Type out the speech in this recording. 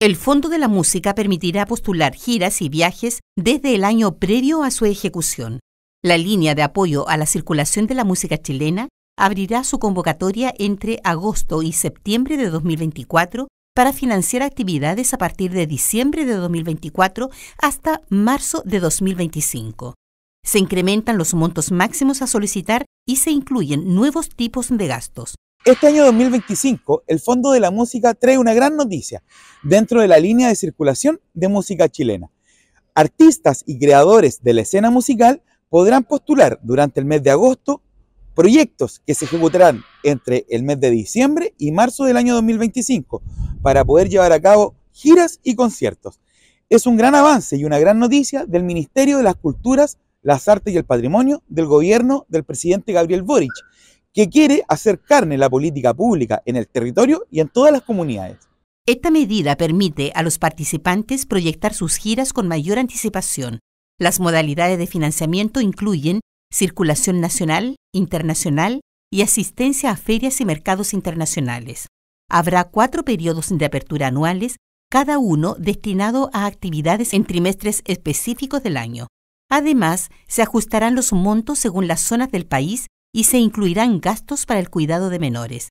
El Fondo de la Música permitirá postular giras y viajes desde el año previo a su ejecución. La línea de apoyo a la circulación de la música chilena abrirá su convocatoria entre agosto y septiembre de 2024 para financiar actividades a partir de diciembre de 2024 hasta marzo de 2025. Se incrementan los montos máximos a solicitar y se incluyen nuevos tipos de gastos. Este año 2025, el Fondo de la Música trae una gran noticia dentro de la línea de circulación de música chilena. Artistas y creadores de la escena musical podrán postular durante el mes de agosto proyectos que se ejecutarán entre el mes de diciembre y marzo del año 2025 para poder llevar a cabo giras y conciertos. Es un gran avance y una gran noticia del Ministerio de las Culturas, las Artes y el Patrimonio del gobierno del presidente Gabriel Boric, que quiere hacer carne la política pública en el territorio y en todas las comunidades. Esta medida permite a los participantes proyectar sus giras con mayor anticipación. Las modalidades de financiamiento incluyen circulación nacional, internacional y asistencia a ferias y mercados internacionales. Habrá cuatro periodos de apertura anuales, cada uno destinado a actividades en trimestres específicos del año. Además, se ajustarán los montos según las zonas del país y se incluirán gastos para el cuidado de menores.